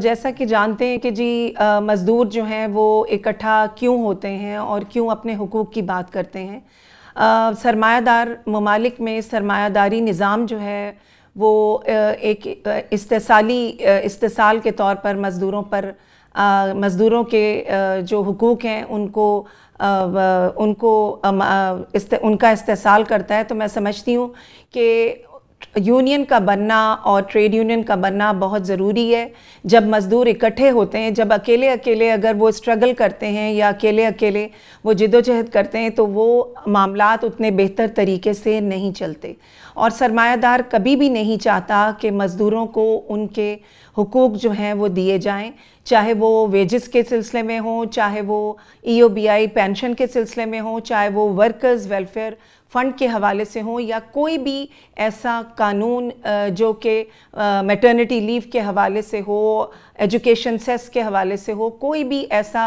जैसा कि जानते हैं कि जी मज़दूर जो हैं वो इकट्ठा क्यों होते हैं और क्यों अपने हकूक़ की बात करते हैं सरमायादार ममालिक में सरमायादारी निज़ाम जो है वो एक इस्तेसाली इस्तेसाल के तौर पर मज़दूरों पर मज़दूरों के जो हकूक़ हैं उनको उनको इस्ते, उनका इस्तेसाल करता है तो मैं समझती हूँ कि यूनियन का बनना और ट्रेड यूनियन का बनना बहुत ज़रूरी है जब मज़दूर इकट्ठे होते हैं जब अकेले अकेले अगर वो स्ट्रगल करते हैं या अकेले अकेले वो जिदोजहद करते हैं तो वो मामला उतने बेहतर तरीके से नहीं चलते और सरमायादार कभी भी नहीं चाहता कि मज़दूरों को उनके हकूक़ जो हैं वो दिए जाएँ चाहे वो वेजेस के सिलसिले में हों चाहे वो ई e पेंशन के सिलसिले में हों चाहे वो वर्कर्स वेलफेयर फ़ंड के हवाले से हो या कोई भी ऐसा कानून जो कि मैटर्निटी लीव के हवाले से हो एजुकेशन सेस के हवाले से हो कोई भी ऐसा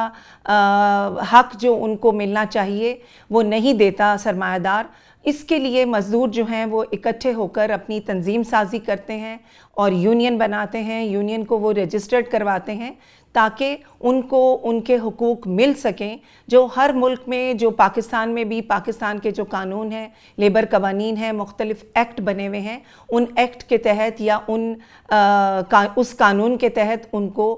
हक जो उनको मिलना चाहिए वो नहीं देता सरमायादार इसके लिए मज़दूर जो हैं वो इकट्ठे होकर अपनी तंजीम साजी करते हैं और यूनियन बनाते हैं यूनियन को वो रजिस्टर्ड करवाते हैं ताकि उनको उनके हकूक़ मिल सकें जो हर मुल्क में जो पाकिस्तान में भी पाकिस्तान के जो कानून हैं लेबर कवानीन हैं मुख्तलिफ़ एक्ट बने हुए हैं उन एक्ट के तहत या उन आ, का, उस कानून के तहत उनको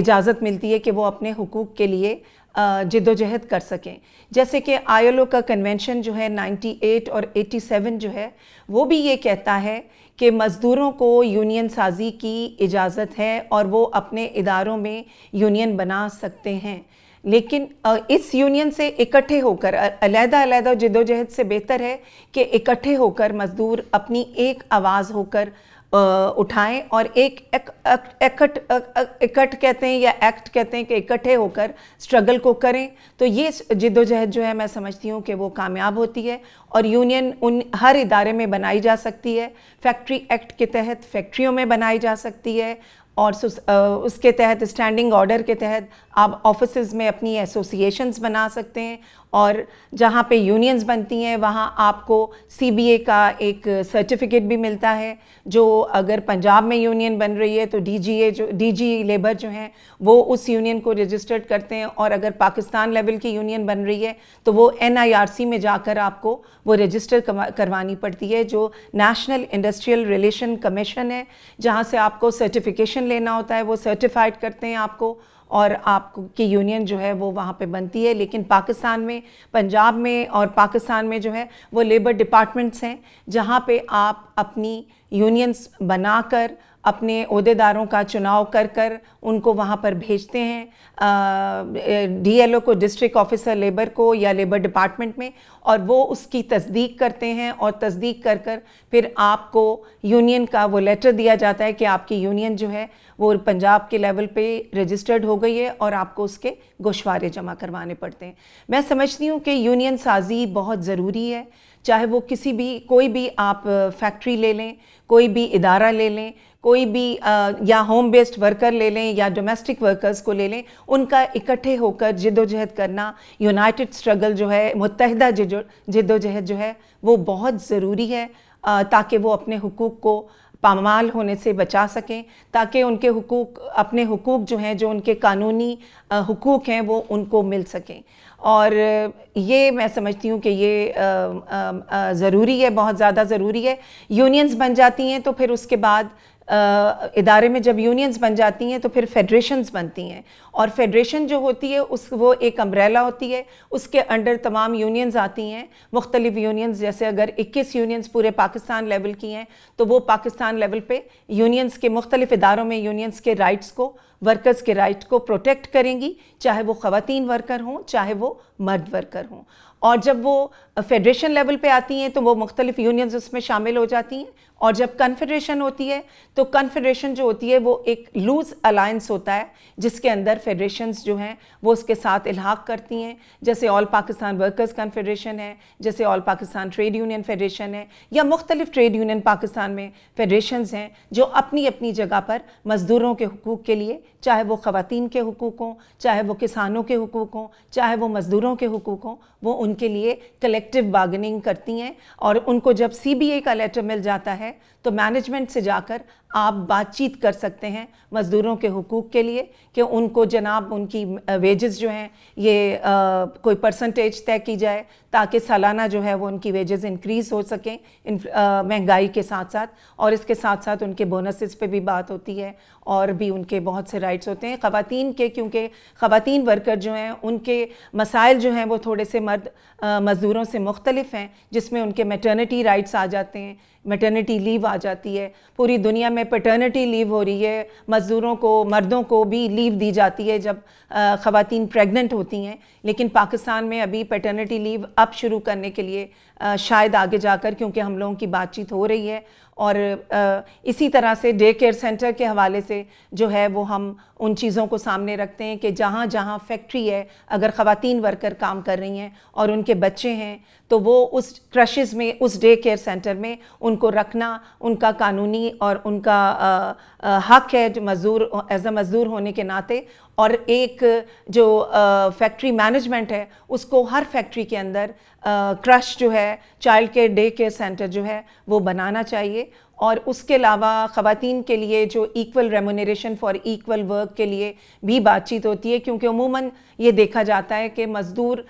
इजाज़त मिलती है कि वो अपने हकूक़ के लिए जिदोजहद कर सकें जैसे कि आईएलओ का कन्वेंशन जो है 98 और 87 जो है वो भी ये कहता है कि मज़दूरों को यूनियन साजी की इजाज़त है और वो अपने इदारों में यूनियन बना सकते हैं लेकिन इस यूनियन से इकट्ठे होकर अलहदा अलहदा जदोजहद से बेहतर है कि इकट्ठे होकर मज़दूर अपनी एक आवाज़ होकर उठाएं और एक इकट कहते हैं या एक्ट कहते हैं कि इकट्ठे होकर स्ट्रगल को करें तो ये जिद्दोजहद जो है मैं समझती हूँ कि वो कामयाब होती है और यूनियन उन हर इदारे में बनाई जा सकती है फैक्ट्री एक्ट के तहत फैक्ट्रियों में बनाई जा सकती है और उसके तहत स्टैंडिंग ऑर्डर के तहत आप ऑफिस में अपनी एसोसिएशंस बना सकते हैं और जहाँ पे यूनियंस बनती हैं वहाँ आपको सी का एक सर्टिफिकेट भी मिलता है जो अगर पंजाब में यूनियन बन रही है तो डीजीए जो जी लेबर जो हैं वो उस यूनियन को रजिस्टर्ड करते हैं और अगर पाकिस्तान लेवल की यूनियन बन रही है तो वो एन में जाकर आपको वो रजिस्टर करवानी पड़ती है जो नेशनल इंडस्ट्रियल रिलेशन कमीशन है जहाँ से आपको सर्टिफिकेशन लेना होता है वो सर्टिफाइड करते हैं आपको और आपको की यूनियन जो है वो वहाँ पे बनती है लेकिन पाकिस्तान में पंजाब में और पाकिस्तान में जो है वो लेबर डिपार्टमेंट्स हैं जहाँ पे आप अपनी यूनियंस बनाकर अपने अहदेदारों का चुनाव कर कर उनको वहाँ पर भेजते हैं डीएलओ को डिस्ट्रिक्ट ऑफिसर लेबर को या लेबर डिपार्टमेंट में और वो उसकी तस्दीक करते हैं और तस्दीक कर कर फिर आपको यूनियन का वो लेटर दिया जाता है कि आपकी यूनियन जो है वो पंजाब के लेवल पे रजिस्टर्ड हो गई है और आपको उसके गोशवारे जमा करवाने पड़ते हैं मैं समझती हूँ कि यूनियन साजी बहुत ज़रूरी है चाहे वो किसी भी कोई भी आप फैक्ट्री ले लें कोई भी इदारा ले लें कोई भी आ, या होम बेस्ड वर्कर ले लें या डोमेस्टिक वर्कर्स को ले लें उनका इकट्ठे होकर जिदोजहद करना यूनाइटेड स्ट्रगल जो है मुतहदा जिदोजहद जो है वो बहुत ज़रूरी है ताकि वो अपने हुकूक को पामाल होने से बचा सकें ताकि उनके हुकूक अपने हुकूक जो हैं जो उनके कानूनी हुकूक हैं वो उनको मिल सकें और ये मैं समझती हूँ कि ये ज़रूरी है बहुत ज़्यादा ज़रूरी है यूनियंस बन जाती हैं तो फिर उसके बाद इदारे में जब यूनियंस बन जाती हैं तो फिर फेडरेशंस बनती हैं और फेडरेशन जो होती है उस वो एक अम्ब्रेला होती है उसके अंडर तमाम यूनियंस आती हैं मुख्तलिफ यूनियंस जैसे अगर 21 यूनियंस पूरे पाकिस्तान लेवल की हैं तो वो पाकिस्तान लेवल पे यूनियंस के मुख्तलिफ इदारों में यूनियंस के राइट्स को वर्कर्स के राइट को प्रोटेक्ट करेंगी चाहे वो ख़वातीन वर्कर हों चाहे वो मर्द वर्कर हों और जब वो फेडरेशन लेवल पे आती हैं तो वो मुख्तलिफ यूनियंस उसमें शामिल हो जाती हैं और जब कन्फेडरेशन होती है तो कन्फेडरेशन जो होती है वो एक लूज अलायंस होता है जिसके अंदर फेडरेशंस जो हैं वो उसके साथ इलाहाक करती हैं जैसे ऑल पाकिस्तान वर्कर्स कन्फेडरेशन है जैसे all Pakistan trade union federation है या मुख्तलिफ ट्रेड यूनियन पाकिस्तान में फेडरेशंस हैं जो अपनी अपनी जगह पर मज़दूरों के हकूक़ के लिए चाहे वो ख़वान के हकूक़ हों चाहे वो किसानों के हकूक़ हों चाहे वो मज़दूरों के हकूक़ हों वो उनके लिए कलेक्टिव बार्गनिंग करती हैं और उनको जब सी बी ए का लेटर मिल जाता है है तो मैनेजमेंट से जाकर आप बातचीत कर सकते हैं मज़दूरों के हकूक़ के लिए कि उनको जनाब उनकी वेजेस जो हैं ये आ, कोई परसेंटेज तय की जाए ताकि सालाना जो है वो उनकी वेजेस इंक्रीज़ हो सकें महंगाई के साथ साथ और इसके साथ साथ उनके बोनसेस पे भी बात होती है और भी उनके बहुत से राइट्स होते हैं ख़वान के क्योंकि ख़वान वर्कर जो हैं उनके मसाइल जो हैं वो थोड़े से मर्द मज़दूरों से मुख्तलिफ हैं जिसमें उनके मेटर्निटी राइट्स आ जाते हैं मेटर्निटी लीव आ जाती है पूरी दुनिया में पेटर्निटी लीव हो रही है मज़दूरों को मर्दों को भी लीव दी जाती है जब ख़वान प्रेगनेंट होती हैं लेकिन पाकिस्तान में अभी पेटर्निटी लीव अब शुरू करने के लिए आ, शायद आगे जाकर क्योंकि हम लोगों की बातचीत हो रही है और इसी तरह से डे केयर सेंटर के हवाले से जो है वो हम उन चीज़ों को सामने रखते हैं कि जहाँ जहाँ फैक्ट्री है अगर ख़वान वर्कर काम कर रही हैं और उनके बच्चे हैं तो वो उस क्रशेज़ में उस डे केयर सेंटर में उनको रखना उनका कानूनी और उनका हक़ है मज़दूर एज अ मज़दूर होने के नाते और एक जो फैक्ट्री मैनेजमेंट है उसको हर फैक्ट्री के अंदर क्रश जो है child care day care centre जो है वो बनाना चाहिए और उसके अलावा ख़वान के लिए जो equal remuneration for equal work के लिए भी बातचीत होती है क्योंकि अमूमन ये देखा जाता है कि मज़दूर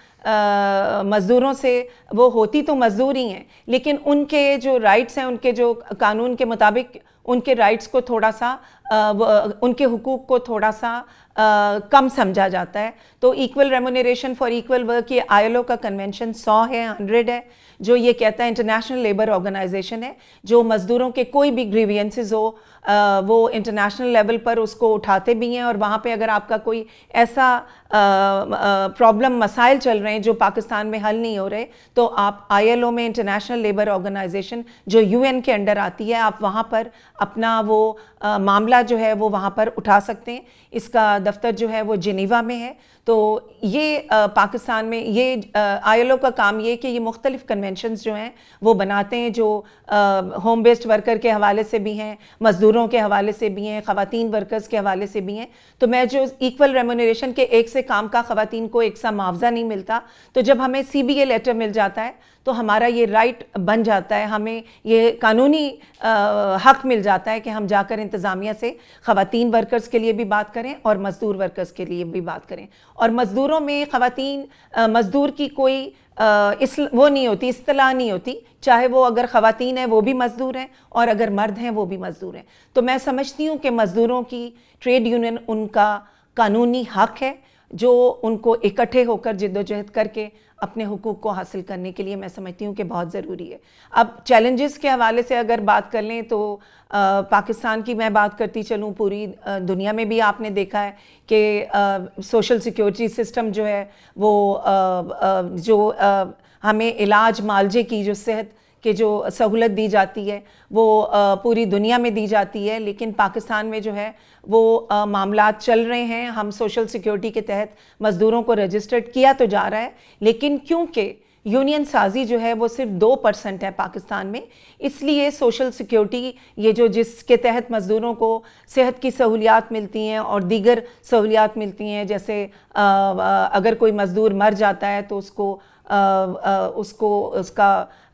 मज़दूरों से वो होती तो मज़दूर ही हैं लेकिन उनके जो राइट्स हैं उनके जो कानून के मुताबिक उनके राइट्स को थोड़ा सा आ, उनके हुकूक को थोड़ा सा आ, कम समझा जाता है तो equal remuneration for equal work ये आईएलओ का कन्वेंशन 100 है 100 है जो ये कहता है इंटरनेशनल लेबर ऑर्गेनाइजेशन है जो मज़दूरों के कोई भी ग्रीवियंसिस हो आ, वो इंटरनेशनल लेवल पर उसको उठाते भी हैं और वहाँ पे अगर आपका कोई ऐसा प्रॉब्लम मसाइल चल रहे हैं जो पाकिस्तान में हल नहीं हो रहे तो आप आईएलओ में इंटरनेशनल लेबर ऑर्गेनाइजेशन जो यूएन के अंडर आती है आप वहाँ पर अपना वो आ, मामला जो है वो वहाँ पर उठा सकते हैं इसका दफ्तर जो है वो जिनीवा में है तो ये आ, पाकिस्तान में ये ओ का काम ये कि ये मुख्तलिफ कन्वेंशन जो हैं वो बनाते हैं जो होम बेस्ड वर्कर के हवाले से भी हैं मजदूर मज़दूरों के हवाले से भी हैं खातन वर्कर्स के हवाले से भी हैं तो मैं जो इक्वल रेमोनरेशन के एक से काम का खातन को एक सा मुआवजा नहीं मिलता तो जब हमें सी बी ए लेटर मिल जाता है तो हमारा ये राइट बन जाता है हमें ये कानूनी आ, हक मिल जाता है कि हम जाकर इंतज़ामिया से खातन वर्कर्स के लिए भी बात करें और मज़दूर वर्कर्स के लिए भी बात करें और मज़दूरों में खातन मज़दूर की कोई इस वो नहीं होती असलाह नहीं होती चाहे वो अगर ख़वान हैं वो भी मज़दूर हैं और अगर मर्द हैं वो भी मज़दूर हैं तो मैं समझती हूँ कि मज़दूरों की ट्रेड यूनियन उनका कानूनी हक है जो उनको इकट्ठे होकर जिद्दोजहद करके अपने हकूक़ को हासिल करने के लिए मैं समझती हूँ कि बहुत ज़रूरी है अब चैलेंजेस के हवाले से अगर बात कर लें तो आ, पाकिस्तान की मैं बात करती चलूँ पूरी आ, दुनिया में भी आपने देखा है कि सोशल सिक्योरिटी सिस्टम जो है वो आ, आ, जो आ, हमें इलाज मालजे की जो सेहत कि जो सहूलत दी जाती है वो पूरी दुनिया में दी जाती है लेकिन पाकिस्तान में जो है वो मामला चल रहे हैं हम सोशल सिक्योरिटी के तहत मज़दूरों को रजिस्टर्ड किया तो जा रहा है लेकिन क्योंकि यूनियन साजी जो है वो सिर्फ दो परसेंट है पाकिस्तान में इसलिए सोशल सिक्योरिटी ये जो जिसके तहत मज़दूरों को सेहत की सहूलियात मिलती हैं और दीगर सहूलियात मिलती हैं जैसे आ, आ, अगर कोई मज़दूर मर जाता है तो उसको आ, आ, उसको उसका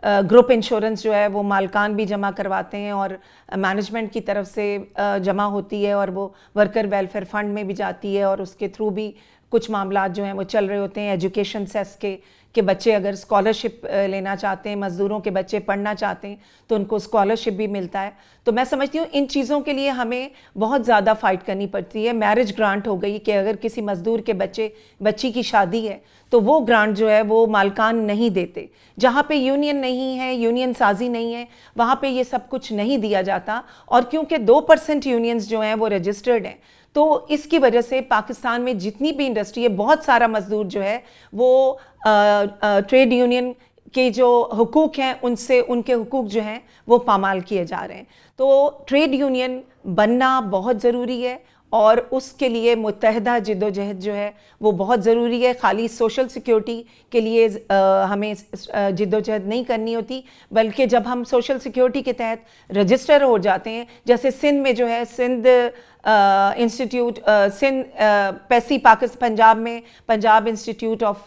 ग्रुप इंश्योरेंस जो है वो मालकान भी जमा करवाते हैं और मैनेजमेंट की तरफ से जमा होती है और वो वर्कर वेलफेयर फंड में भी जाती है और उसके थ्रू भी कुछ मामला जो हैं वो चल रहे होते हैं एजुकेशन सेस के के बच्चे अगर स्कॉलरशिप लेना चाहते हैं मज़दूरों के बच्चे पढ़ना चाहते हैं तो उनको स्कॉलरशिप भी मिलता है तो मैं समझती हूँ इन चीज़ों के लिए हमें बहुत ज़्यादा फ़ाइट करनी पड़ती है मैरिज ग्रांट हो गई कि अगर किसी मज़दूर के बच्चे बच्ची की शादी है तो वो ग्रांट जो है वो मालकान नहीं देते जहाँ पे यूनियन नहीं है यूनियन साजी नहीं है वहाँ पे ये सब कुछ नहीं दिया जाता और क्योंकि दो परसेंट यूनियंस जो हैं वो रजिस्टर्ड हैं तो इसकी वजह से पाकिस्तान में जितनी भी इंडस्ट्री है बहुत सारा मजदूर जो है वो ट्रेड यूनियन के जो हकूक़ हैं उनसे उनके हकूक़ जो हैं वो पामाल किए जा रहे हैं तो ट्रेड यूनियन बनना बहुत ज़रूरी है और उसके लिए मुतहदा जदोजहद जो है वो बहुत ज़रूरी है खाली सोशल सिक्योरिटी के लिए हमें जदोजहद नहीं करनी होती बल्कि जब हम सोशल सिक्योरिटी के तहत रजिस्टर हो जाते हैं जैसे सिंध में जो है सिंध इंस्टीट्यूट सिंध पैसी पाकिस्तान पंजाब में Punjab institute of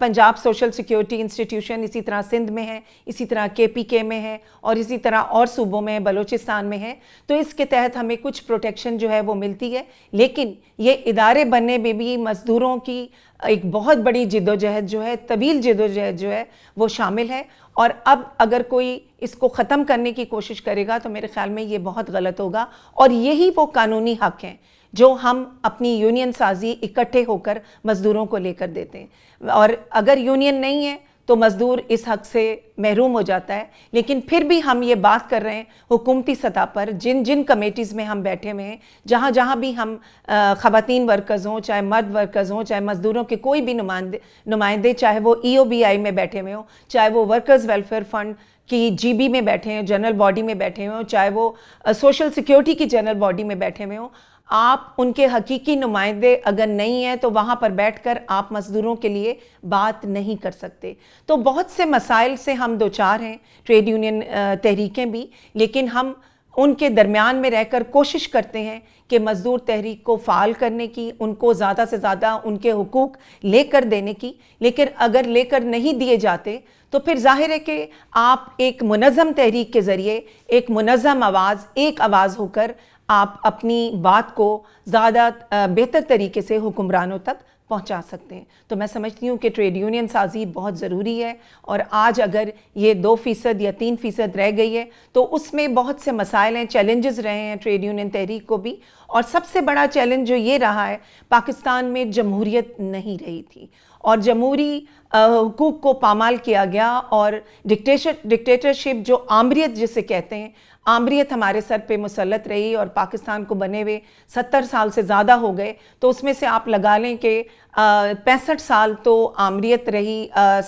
Punjab social security institution इसी तरह सिंध में है इसी तरह के पी के में है और इसी तरह और सूबों में बलोचिस्तान में है तो इसके तहत हमें कुछ प्रोटेक्शन जो है वो मिलती है लेकिन ये इदारे बनने में भी मज़दूरों की एक बहुत बड़ी जिदोजहद जो है तवील जिदोजहद जो है वो शामिल है और अब अगर कोई इसको ख़त्म करने की कोशिश करेगा तो मेरे ख्याल में ये बहुत गलत होगा और यही वो कानूनी हक हैं जो हम अपनी यूनियन साजी इकट्ठे होकर मज़दूरों को लेकर देते हैं और अगर यूनियन नहीं है तो मज़दूर इस हक से महरूम हो जाता है लेकिन फिर भी हम ये बात कर रहे हैं हुकूमती सतह पर जिन जिन कमेटीज़ में हम बैठे हुए हैं जहाँ जहाँ भी हम ख़वातीन वर्कर्स हों चाहे मर्द वर्कर्स हों चाहे मज़दूरों के कोई भी नुमाइंदे नुमाइंदे चाहे वो ई e में बैठे हुए हों चाहे वो वर्कर्स वेलफेयर फ़ंड कि जीबी में बैठे हों जनरल बॉडी में बैठे हुए हों चाहे वो सोशल सिक्योरिटी की जनरल बॉडी में बैठे हुए हों आप उनके हकीकी नुमाइंदे अगर नहीं हैं तो वहाँ पर बैठकर आप मज़दूरों के लिए बात नहीं कर सकते तो बहुत से मसाइल से हम दो चार हैं ट्रेड यूनियन तहरीकें भी लेकिन हम उनके दरमियान में रहकर कोशिश करते हैं कि मज़दूर तहरीक को फ़ाल करने की उनको ज़्यादा से ज़्यादा उनके हकूक़ लेकर देने की लेकिन अगर लेकर नहीं दिए जाते तो फिर जाहिर है कि आप एक मुनज़म तहरीक के ज़रिए एक मुनज़म आवाज़ एक आवाज़ होकर आप अपनी बात को ज़्यादा बेहतर तरीके से हुक्मरानों तक पहुंचा सकते हैं तो मैं समझती हूँ कि ट्रेड यूनियन साजी बहुत ज़रूरी है और आज अगर ये दो फ़ीसद या तीन फ़ीसद रह गई है तो उसमें बहुत से मसाइल हैं चैलेंजेस रहे हैं ट्रेड यूनियन तहरीक को भी और सबसे बड़ा चैलेंज जो ये रहा है पाकिस्तान में जमहूरियत नहीं रही थी और जमहूरी हकूक को पामाल किया गया और डिक्टेटर डिक्टेटरशिप जो आमरीत जिसे कहते हैं आमरीत हमारे सर पे मुसलत रही और पाकिस्तान को बने हुए सत्तर साल से ज़्यादा हो गए तो उसमें से आप लगा लें कि पैंसठ साल तो आमरीत रही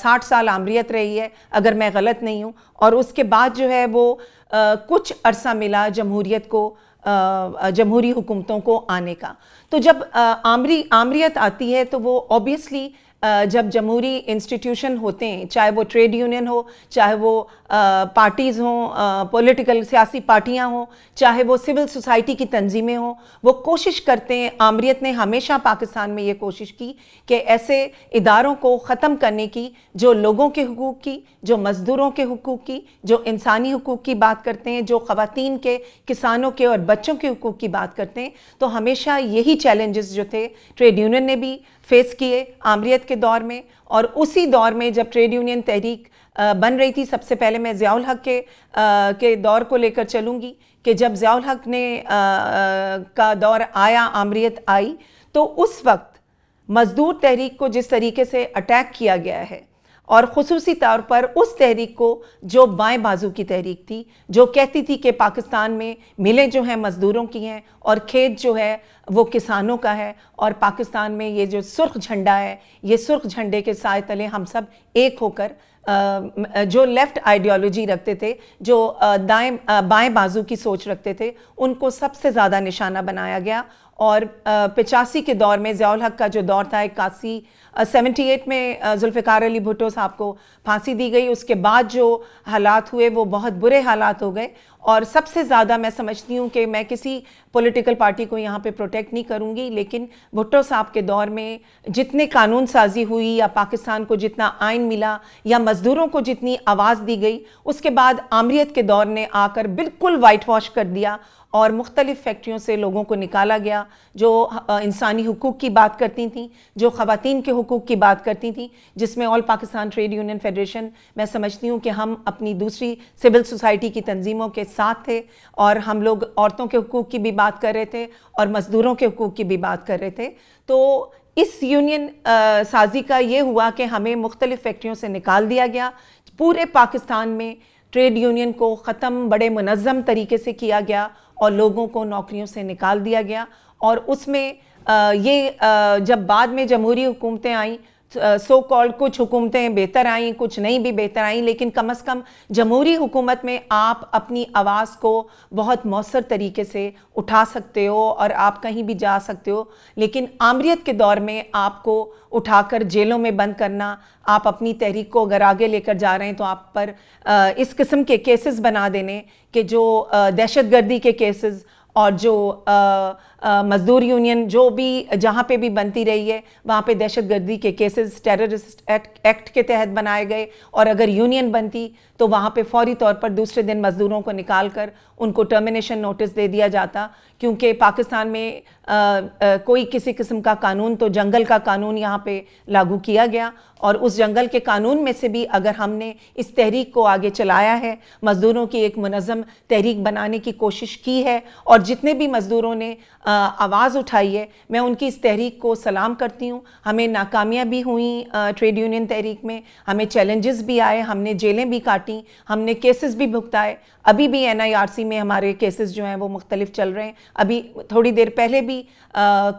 साठ साल आमरीत रही है अगर मैं गलत नहीं हूँ और उसके बाद जो है वो आ, कुछ अरसा मिला जमहूरीत को जमहूरी हुकूमतों को आने का तो जब आमरी आमरीत आती है तो वो ऑब्वियसली जब जमहूरी इंस्टीट्यूशन होते हैं चाहे वो ट्रेड यूनियन हो चाहे वो पार्टीज़ हों पॉलिटिकल सियासी पार्टियां हों चाहे वो सिविल सोसाइटी की तंजीमें हों वो कोशिश करते हैं आमरीत ने हमेशा पाकिस्तान में ये कोशिश की कि ऐसे इदारों को ख़त्म करने की जो लोगों के हकूक़ की जो मज़दूरों के हकूक़ की जो इंसानी हकूक़ की बात करते हैं जो ख़वान के किसानों के और बच्चों के हकूक़ की बात करते हैं तो हमेशा यही चैलेंजेस जो थे ट्रेड यूनियन ने भी फेस किए आमरीत के दौर में और उसी दौर में जब ट्रेड यूनियन तहरीक बन रही थी सबसे पहले मैं ज़ियाउल हक के आ, के दौर को लेकर चलूँगी कि जब ज़ियाउल हक ने आ, का दौर आया आमरीत आई तो उस वक्त मजदूर तहरीक को जिस तरीके से अटैक किया गया है और खसूसी तौर पर उस तहरीक को जो बाएं बाजू की तहरीक थी जो कहती थी कि पाकिस्तान में मिलें जो हैं मज़दूरों की हैं और खेत जो है वो किसानों का है और पाकिस्तान में ये जो सुर्ख झंडा है ये सुर्ख झंडे के साय तले हम सब एक होकर जो लेफ़्ट आइडियोलॉजी रखते थे जो दाएं बाएं बाजू की सोच रखते थे उनको सबसे ज़्यादा निशाना बनाया गया और पचासी के दौर में ज़ियाल हक का जो दौर था इक्यासी सेवेंटी एट में जुल्फ़िकार अली भुटो साहब को फांसी दी गई उसके बाद जो हालात हुए वो बहुत बुरे हालात हो गए और सबसे ज़्यादा मैं समझती हूँ कि मैं किसी पॉलिटिकल पार्टी को यहाँ पे प्रोटेक्ट नहीं करूँगी लेकिन भुट्टो साहब के दौर में जितने कानून साजी हुई या पाकिस्तान को जितना आइन मिला या मज़दूरों को जितनी आवाज़ दी गई उसके बाद आमरीत के दौर ने आकर बिल्कुल वाइट वॉश कर दिया और मुख्तलिफ़ फैक्ट्रियों से लोगों को निकाला गया जो इंसानी हकूक़ की बात करती थी जो ख़वान के हकूक़ की बात करती थी जिसमें all Pakistan trade union federation मैं समझती हूँ कि हम अपनी दूसरी सिविल सोसाइटी की तंजीमों के साथ थे और हम लोग औरतों के हकूक़ की भी बात कर रहे थे और मज़दूरों के हकूक़ की भी बात कर रहे थे तो इस यूनियन साजी का ये हुआ कि हमें मुख्तलिफ़ फैक्ट्रियों से निकाल दिया गया पूरे पाकिस्तान में ट्रेड यूनियन को ख़त्म बड़े मनज़म तरीके से किया गया और लोगों को नौकरियों से निकाल दिया गया और उसमें ये जब बाद में जमहूरी हुकूमतें आईं सो कॉल्ड कुछ हुकूमतें बेहतर आईं कुछ नहीं भी बेहतर आईं लेकिन कम अज़ कम जमहूरी हुकूमत में आप अपनी आवाज़ को बहुत मौसर तरीके से उठा सकते हो और आप कहीं भी जा सकते हो लेकिन आमरीत के दौर में आपको उठाकर जेलों में बंद करना आप अपनी तहरीक को अगर आगे लेकर जा रहे हैं तो आप पर इस किस्म के केसेस बना देने के जो दहशत के केसेस और जो आ, मज़दूर यूनियन जो भी जहाँ पे भी बनती रही है वहाँ पे दहशतगर्दी के केसेस टेररिस्ट एक्ट, एक्ट के तहत बनाए गए और अगर यूनियन बनती तो वहाँ पे फौरी तौर पर दूसरे दिन मज़दूरों को निकाल कर उनको टर्मिनेशन नोटिस दे दिया जाता क्योंकि पाकिस्तान में आ, आ, कोई किसी किस्म का कानून तो जंगल का कानून यहाँ पे लागू किया गया और उस जंगल के कानून में से भी अगर हमने इस तहरीक को आगे चलाया है मज़दूरों की एक मनज़म तहरीक बनाने की कोशिश की है और जितने भी मज़दूरों ने आ, आवाज़ उठाई है मैं उनकी इस तहरीक को सलाम करती हूँ हमें नाकामियाँ भी हुई ट्रेड यूनियन तहरीक में हमें चैलेंजेस भी आए हमने जेलें भी काटी हमने केसेस भी भुगताए अभी भी एन में हमारे केसेस जो हैं वो मुख्तलिफ चल रहे हैं अभी थोड़ी देर पहले भी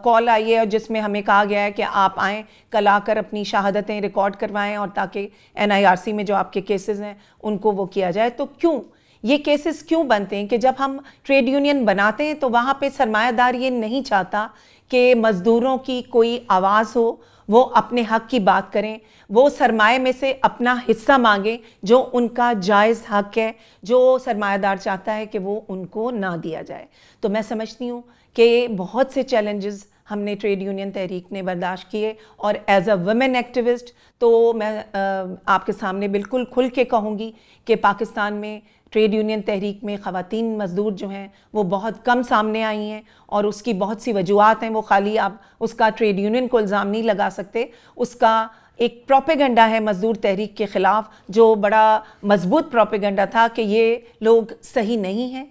कॉल आई है जिसमें हमें कहा गया है कि आप आएँ कल आकर अपनी शहादतें रिकॉर्ड करवाएँ और ताकि एन में जो आपके केसेज हैं उनको वो किया जाए तो क्यों ये केसेस क्यों बनते हैं कि जब हम ट्रेड यूनियन बनाते हैं तो वहाँ पे सरमायादार ये नहीं चाहता कि मज़दूरों की कोई आवाज़ हो वो अपने हक की बात करें वो सरमाए में से अपना हिस्सा मांगें जो उनका जायज़ हक है जो सरमायादार चाहता है कि वो उनको ना दिया जाए तो मैं समझती हूँ कि बहुत से चैलेंजेस हमने ट्रेड यूनियन तहरीक ने बर्दाश्त किए और एज अ वमेन एक्टिविस्ट तो मैं आपके सामने बिल्कुल खुल के कहूँगी कि पाकिस्तान में ट्रेड यूनियन तहरीक में ख़वान मज़दूर जो हैं वो बहुत कम सामने आई हैं और उसकी बहुत सी वजूहत हैं वो खाली आप उसका ट्रेड यूनियन को इल्ज़ाम नहीं लगा सकते उसका एक प्रोपेगंडा है मज़दूर तहरीक के ख़िलाफ़ जो बड़ा मजबूत प्रोपेगंडा था कि ये लोग सही नहीं हैं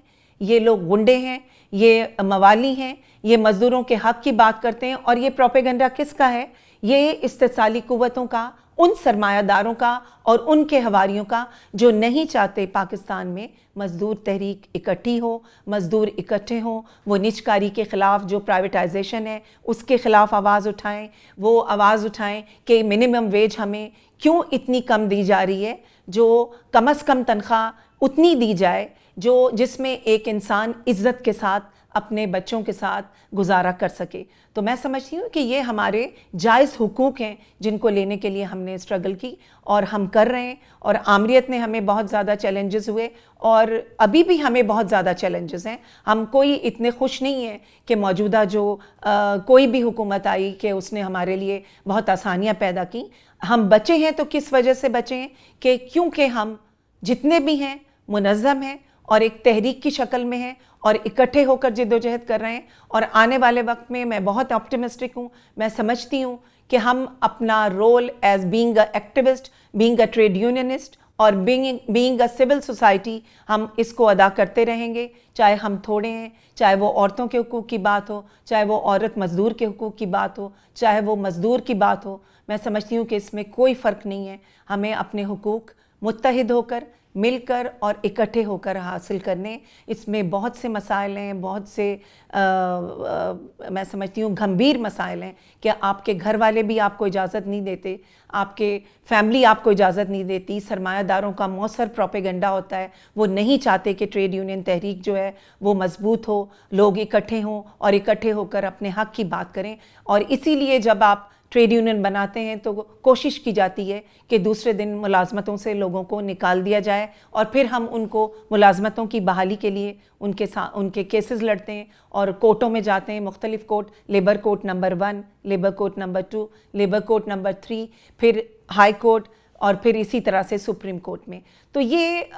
ये लोग गुंडे हैं ये मवाली हैं ये मज़दूरों के हक़ की बात करते हैं और ये प्रोपेगंडा किसका है ये इस्तेसाली क़वतों का उन सरमायादारों का और उनके हवारियों का जो नहीं चाहते पाकिस्तान में मज़दूर तहरीक इकट्ठी हो मज़दूर इकट्ठे हों वो निजकारी के ख़िलाफ़ जो प्राइवेटाइजेशन है उसके ख़िलाफ़ आवाज़ उठाएं वो आवाज़ उठाएं कि मिनिमम वेज हमें क्यों इतनी कम दी जा रही है जो कम अज़ कम तनख्वाह उतनी दी जाए जो जिसमें एक इंसान इज़्ज़त के साथ अपने बच्चों के साथ गुजारा कर सके तो मैं समझती हूँ कि ये हमारे जायज़ हुकूक हैं जिनको लेने के लिए हमने स्ट्रगल की और हम कर रहे हैं और आमरीत ने हमें बहुत ज़्यादा चैलेंजेस हुए और अभी भी हमें बहुत ज़्यादा चैलेंजेस हैं हम कोई इतने खुश नहीं हैं कि मौजूदा जो आ, कोई भी हुकूमत आई कि उसने हमारे लिए बहुत आसानियाँ पैदा की हम बचे हैं तो किस वजह से बचे हैं कि क्योंकि हम जितने भी हैं मुनज़म हैं और एक तहरीक की शक्ल में है और इकट्ठे होकर जिदोजहद कर रहे हैं और आने वाले वक्त में मैं बहुत ऑप्टिमिस्टिक हूँ मैं समझती हूँ कि हम अपना role as a activist being a trade unionist और being being a civil society हम इसको अदा करते रहेंगे चाहे हम थोड़े हैं चाहे वो औरतों के हकूक़ की बात हो चाहे वो औरत मज़दूर के हकूक़ की बात हो चाहे वो मज़दूर की बात हो मैं समझती हूँ कि इसमें कोई फ़र्क नहीं है हमें अपने हकूक़ मुतहद होकर मिलकर और इकट्ठे होकर हासिल करने इसमें बहुत से मसाइल हैं बहुत से आ, आ, मैं समझती हूँ गंभीर मसाइल हैं कि आपके घर वाले भी आपको इजाज़त नहीं देते आपके फैमिली आपको इजाज़त नहीं देती सरमायादारों का मौसर प्रोपेगेंडा होता है वो नहीं चाहते कि ट्रेड यूनियन तहरीक जो है वो मजबूत हो लोग इकट्ठे हों और इकट्ठे होकर अपने हक की बात करें और इसीलिए जब आप ट्रेड यूनियन बनाते हैं तो कोशिश की जाती है कि दूसरे दिन मुलाजमतों से लोगों को निकाल दिया जाए और फिर हम उनको मुलाजमतों की बहाली के लिए उनके साथ उनके केसेस लड़ते हैं और कोर्टों में जाते हैं मुख्तलिफ़ court labour court number one labour court number two labour court number three फिर हाई कोर्ट और फिर इसी तरह से सुप्रीम कोर्ट में तो ये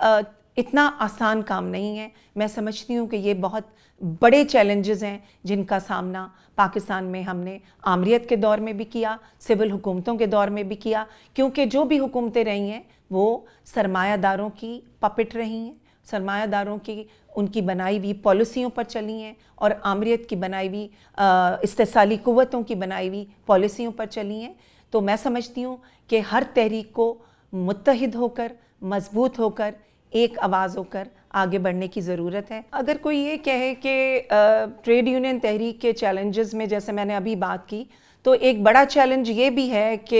इतना आसान काम नहीं है मैं समझती हूँ कि ये बहुत बड़े चैलेंजेस हैं जिनका सामना पाकिस्तान में हमने आमरीत के दौर में भी किया सिविल हुकूमतों के दौर में भी किया क्योंकि जो भी हुकूमतें रही हैं वो सरमायादारों की पपिट रही हैं सरमायादारों की उनकी बनाई हुई पॉलिसियों पर चली हैं और आमरीत की बनाई हुई इस्तेसाली क़वतों की बनाई हुई पॉलिसियों पर चली हैं तो मैं समझती हूँ कि हर तहरीक को मुतहद होकर मजबूत होकर एक आवाज़ होकर आगे बढ़ने की ज़रूरत है अगर कोई ये कहे कि ट्रेड यूनियन तहरीक के चैलेंजेस में जैसे मैंने अभी बात की तो एक बड़ा चैलेंज ये भी है कि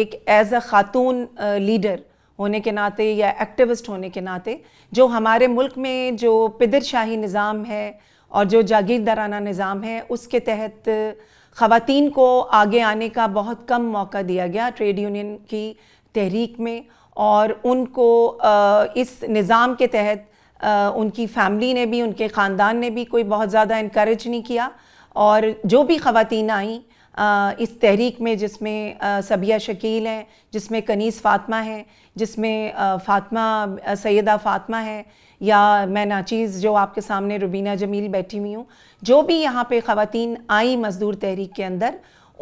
एक एज अ ख़ातून लीडर होने के नाते या एक्टिविस्ट होने के नाते जो हमारे मुल्क में जो पिदरशाही निज़ाम है और जो जागीरदाराना निज़ाम है उसके तहत ख़वान को आगे आने का बहुत कम मौका दिया गया ट्रेड यूनियन की तहरीक में और उनको इस निज़ाम के तहत उनकी फैमिली ने भी उनके ख़ानदान ने भी कोई बहुत ज़्यादा इनक्रेज नहीं किया और जो भी ख़वान आईं इस तहरीक में जिसमें सबिया शकील हैं जिसमें कनीस फ़ातमा हैं जिसमें फ़ातमा सैदा फ़ातमा है या मैं नाचीज़ जो आपके सामने रुबीना जमील बैठी हुई हूँ जो भी यहाँ पे ख़वान आई मज़दूर तहरीक के अंदर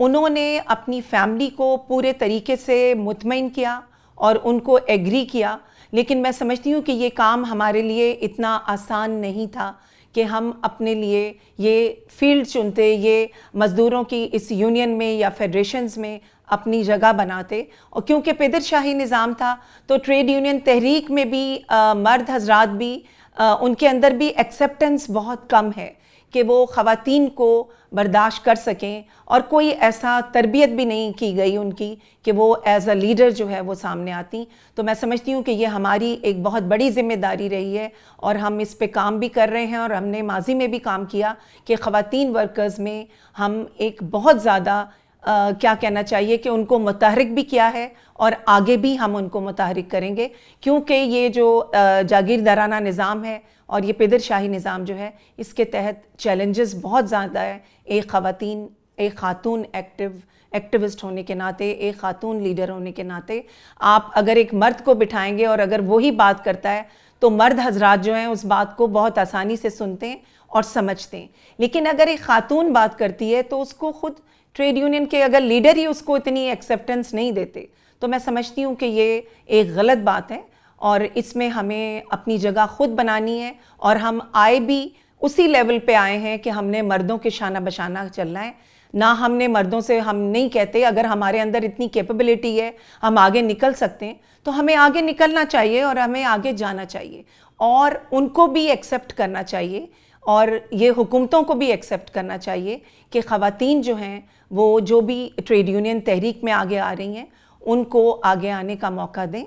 उन्होंने अपनी फ़ैमिली को पूरे तरीके से मुतमिन किया और उनको एग्री किया लेकिन मैं समझती हूँ कि ये काम हमारे लिए इतना आसान नहीं था कि हम अपने लिए ये फील्ड चुनते ये मज़दूरों की इस यूनियन में या फेडरेशंस में अपनी जगह बनाते और क्योंकि पेदरशाही शाही निज़ाम था तो ट्रेड यूनियन तहरीक में भी आ, मर्द हजरात भी आ, उनके अंदर भी एक्सेप्टेंस बहुत कम है कि वो ख़वान को बर्दाश्त कर सकें और कोई ऐसा तरबियत भी नहीं की गई उनकी कि वो एज़ अ लीडर जो है वो सामने आती तो मैं समझती हूँ कि ये हमारी एक बहुत बड़ी ज़िम्मेदारी रही है और हम इस पे काम भी कर रहे हैं और हमने माजी में भी काम किया कि ख़वान वर्कर्स में हम एक बहुत ज़्यादा क्या कहना चाहिए कि उनको मतहरक भी किया है और आगे भी हम उनको मतहरक करेंगे क्योंकि ये जो जागीरदाराना निज़ाम है और ये पेदर शाही निज़ाम जो है इसके तहत चैलेंजेस बहुत ज़्यादा है एक खातन एक खातून एक्टिव एक्टिविस्ट होने के नाते एक खातून लीडर होने के नाते आप अगर एक मर्द को बिठाएंगे और अगर वही बात करता है तो मर्द हजरात जो हैं उस बात को बहुत आसानी से सुनते हैं और समझते हैं लेकिन अगर एक खातून बात करती है तो उसको खुद ट्रेड यूनियन के अगर लीडर ही उसको इतनी एक्सेप्टेंस नहीं देते तो मैं समझती हूँ कि ये एक गलत बात है और इसमें हमें अपनी जगह खुद बनानी है और हम आए भी उसी लेवल पे आए हैं कि हमने मर्दों के शाना बशाना चलना है ना हमने मर्दों से हम नहीं कहते अगर हमारे अंदर इतनी कैपेबिलिटी है हम आगे निकल सकते हैं तो हमें आगे निकलना चाहिए और हमें आगे जाना चाहिए और उनको भी एक्सेप्ट करना चाहिए और ये हुकूमतों को भी एक्सेप्ट करना चाहिए कि ख़वातीन जो हैं वो जो भी ट्रेड यूनियन तहरीक में आगे आ रही हैं उनको आगे आने का मौका दें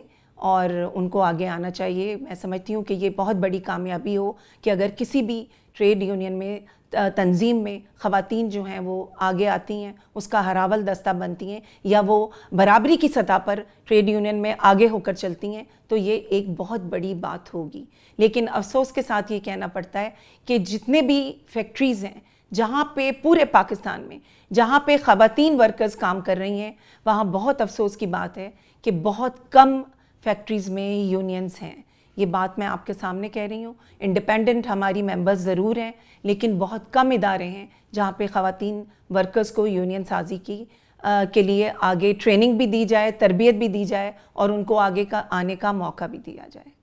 और उनको आगे आना चाहिए मैं समझती हूँ कि ये बहुत बड़ी कामयाबी हो कि अगर किसी भी ट्रेड यूनियन में तंजीम में ख़वान जो हैं वो आगे आती हैं उसका हरावल दस्ता बनती हैं या वो बराबरी की सतह पर ट्रेड यूनियन में आगे होकर चलती हैं तो ये एक बहुत बड़ी बात होगी लेकिन अफसोस के साथ ये कहना पड़ता है कि जितने भी फैक्ट्रीज़ हैं जहाँ पे पूरे पाकिस्तान में जहाँ पे ख़वान वर्कर्स काम कर रही हैं वहाँ बहुत अफ़सोस की बात है कि बहुत कम फैक्ट्रीज़ में यूनियंस हैं ये बात मैं आपके सामने कह रही हूँ इंडिपेंडेंट हमारी मेंबर्स ज़रूर हैं लेकिन बहुत कम इदारे हैं जहाँ पे ख़वान वर्कर्स को यूनियन साजी की आ, के लिए आगे ट्रेनिंग भी दी जाए तरबियत भी दी जाए और उनको आगे का आने का मौका भी दिया जाए